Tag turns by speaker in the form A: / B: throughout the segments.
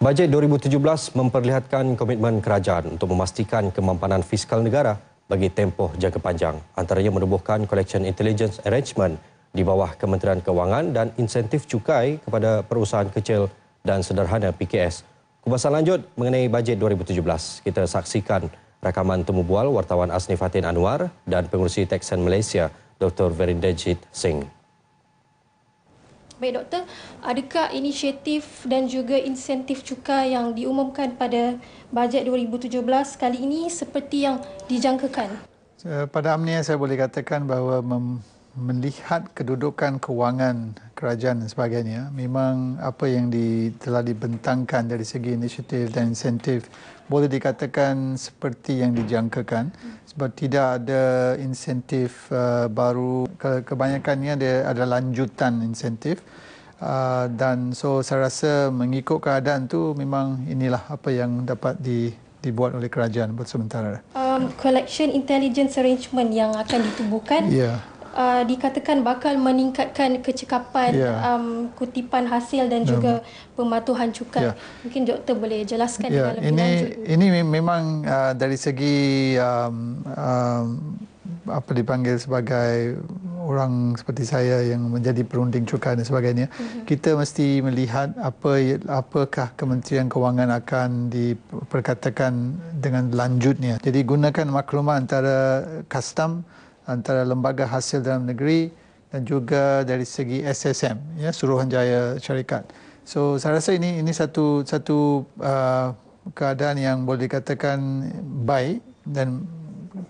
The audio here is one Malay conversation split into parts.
A: Bajet 2017 memperlihatkan komitmen kerajaan untuk memastikan kemampanan fiskal negara bagi tempoh jangka panjang. Antaranya menubuhkan collection intelligence arrangement di bawah Kementerian Kewangan dan insentif cukai kepada perusahaan kecil dan sederhana PKS. Kupasan lanjut mengenai bajet 2017, kita saksikan rakaman temubual wartawan Asni Fatin Anwar dan pengurusi Texan Malaysia Dr. Verindajit Singh. Baik doktor, adakah inisiatif dan juga insentif cukai yang diumumkan pada bajet 2017 kali ini seperti yang dijangkakan?
B: Eh, pada amnya saya boleh katakan bahawa melihat kedudukan kewangan kerajaan dan sebagainya, memang apa yang di, telah dibentangkan dari segi inisiatif dan insentif boleh dikatakan seperti yang dijangkakan sebab tidak ada insentif uh, baru kebanyakannya dia ada lanjutan insentif uh, dan so saya rasa mengikut keadaan tu memang inilah apa yang dapat di dibuat oleh kerajaan buat sementara.
A: Um, collection intelligence arrangement yang akan ditubuhkan yeah uh, dikatakan bakal meningkatkan kecekapan yeah. um, kutipan hasil dan ya. juga um, pematuhan cukai. Yeah. Mungkin doktor boleh jelaskan yeah. dalam ini, lanjut.
B: Ini memang uh, dari segi um, um, apa dipanggil sebagai orang seperti saya yang menjadi perunding cukai dan sebagainya uh-huh. kita mesti melihat apa apakah kementerian kewangan akan diperkatakan dengan lanjutnya jadi gunakan maklumat antara custom antara lembaga hasil dalam negeri dan juga dari segi SSM ya Suruhanjaya Syarikat. So saya rasa ini ini satu satu uh, keadaan yang boleh dikatakan baik dan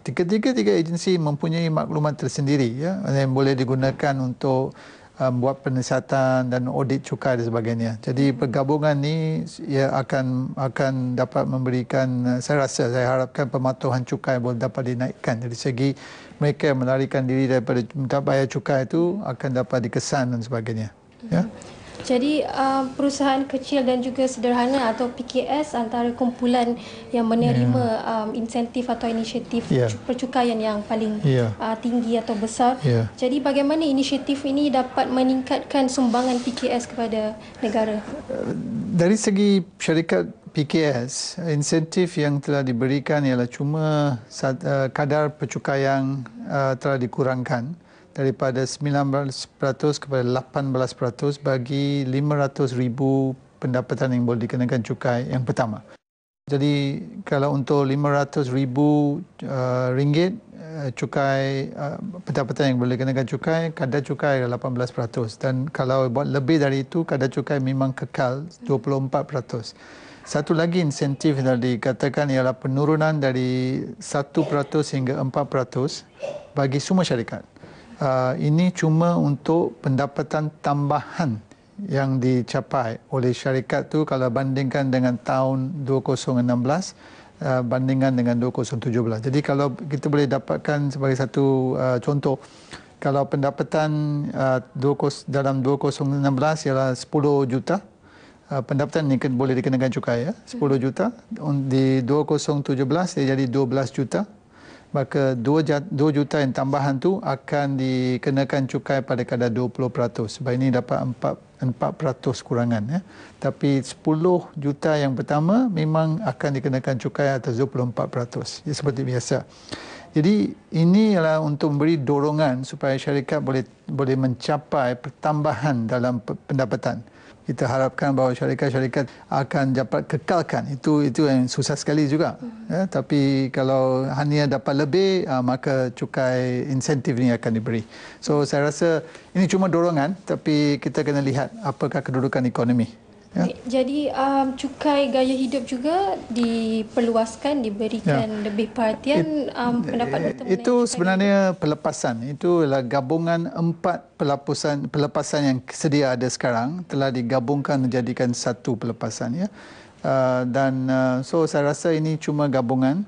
B: ketiga tiga tiga agensi mempunyai maklumat tersendiri ya yang boleh digunakan untuk um, buat penyiasatan dan audit cukai dan sebagainya. Jadi hmm. pergabungan ni ia akan akan dapat memberikan uh, saya rasa saya harapkan pematuhan cukai boleh dapat dinaikkan dari segi mereka melarikan diri daripada tak bayar cukai itu akan dapat dikesan dan sebagainya. Ya. Yeah? Hmm.
A: Jadi uh, perusahaan kecil dan juga sederhana atau PKS antara kumpulan yang menerima yeah. um, insentif atau inisiatif yeah. percukaian yang paling yeah. uh, tinggi atau besar. Yeah. Jadi bagaimana inisiatif ini dapat meningkatkan sumbangan PKS kepada negara? Uh,
B: dari segi syarikat PKS, insentif yang telah diberikan ialah cuma uh, kadar percukaian uh, telah dikurangkan daripada 19% kepada 18% bagi 500,000 pendapatan yang boleh dikenakan cukai yang pertama. Jadi kalau untuk 500,000 uh, ringgit uh, cukai uh, pendapatan yang boleh dikenakan cukai, kadar cukai adalah 18% dan kalau buat lebih dari itu kadar cukai memang kekal 24%. Satu lagi insentif yang dikatakan ialah penurunan dari 1% hingga 4% bagi semua syarikat uh, ini cuma untuk pendapatan tambahan yang dicapai oleh syarikat tu kalau bandingkan dengan tahun 2016 ah, bandingan dengan 2017. Jadi kalau kita boleh dapatkan sebagai satu uh, contoh kalau pendapatan uh, 20, dalam 2016 ialah 10 juta uh, pendapatan ini boleh dikenakan cukai ya 10 juta di 2017 ia jadi 12 juta maka 2 juta yang tambahan tu akan dikenakan cukai pada kadar 20%. Sebab ini dapat 4 4% kurangan ya. Tapi 10 juta yang pertama memang akan dikenakan cukai atas 24%. Ya seperti biasa. Jadi ini adalah untuk memberi dorongan supaya syarikat boleh boleh mencapai pertambahan dalam pendapatan kita harapkan bahawa syarikat-syarikat akan dapat kekalkan itu itu yang susah sekali juga hmm. ya, tapi kalau hanya dapat lebih uh, maka cukai insentif ini akan diberi so saya rasa ini cuma dorongan tapi kita kena lihat apakah kedudukan ekonomi Ya.
A: Jadi um, cukai gaya hidup juga diperluaskan, diberikan ya. lebih perhatian It, um, pendapat doktor. Eh,
B: itu sebenarnya ini. pelepasan. Itu adalah gabungan empat pelepasan, pelepasan yang sedia ada sekarang telah digabungkan menjadikan satu pelepasan. Ya. Uh, dan uh, so saya rasa ini cuma gabungan.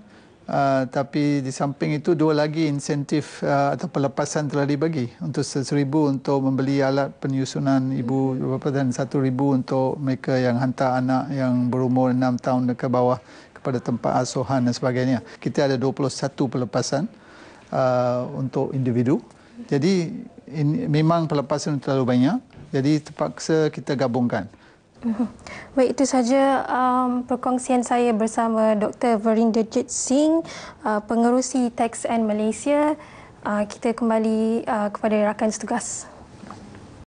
B: Ah, tapi di samping itu dua lagi insentif uh, atau pelepasan telah dibagi untuk seribu untuk membeli alat penyusunan ibu bapa dan satu ribu untuk mereka yang hantar anak yang berumur enam tahun ke bawah kepada tempat asuhan dan sebagainya. Kita ada 21 pelepasan uh, untuk individu. Jadi in, memang pelepasan terlalu banyak. Jadi terpaksa kita gabungkan.
A: Mhm. Baik, itu saja um, perkongsian saya bersama Dr. Verinda Jit Singh, uh, pengerusi Tax and Malaysia. Uh, kita kembali uh, kepada rakan setugas.